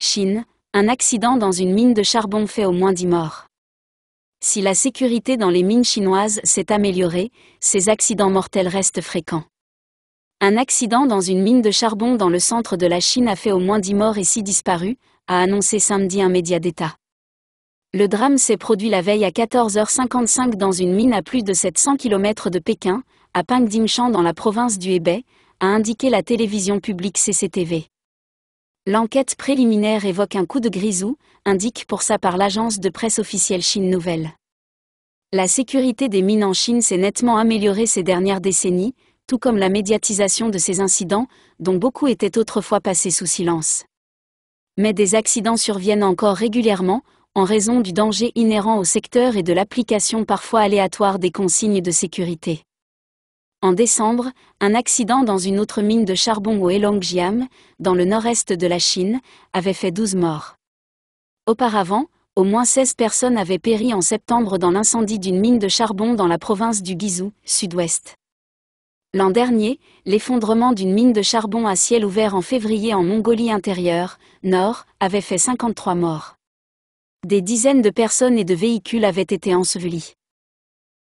Chine, un accident dans une mine de charbon fait au moins 10 morts. Si la sécurité dans les mines chinoises s'est améliorée, ces accidents mortels restent fréquents. Un accident dans une mine de charbon dans le centre de la Chine a fait au moins 10 morts et 6 disparus, a annoncé samedi un média d'État. Le drame s'est produit la veille à 14h55 dans une mine à plus de 700 km de Pékin, à Pingdingshan dans la province du Hebei, a indiqué la télévision publique CCTV. L'enquête préliminaire évoque un coup de grisou, indique pour ça par l'agence de presse officielle Chine Nouvelle. La sécurité des mines en Chine s'est nettement améliorée ces dernières décennies, tout comme la médiatisation de ces incidents, dont beaucoup étaient autrefois passés sous silence. Mais des accidents surviennent encore régulièrement, en raison du danger inhérent au secteur et de l'application parfois aléatoire des consignes de sécurité. En décembre, un accident dans une autre mine de charbon au Heilongjiang, dans le nord-est de la Chine, avait fait 12 morts. Auparavant, au moins 16 personnes avaient péri en septembre dans l'incendie d'une mine de charbon dans la province du Guizhou, sud-ouest. L'an dernier, l'effondrement d'une mine de charbon à ciel ouvert en février en Mongolie intérieure, nord, avait fait 53 morts. Des dizaines de personnes et de véhicules avaient été ensevelis.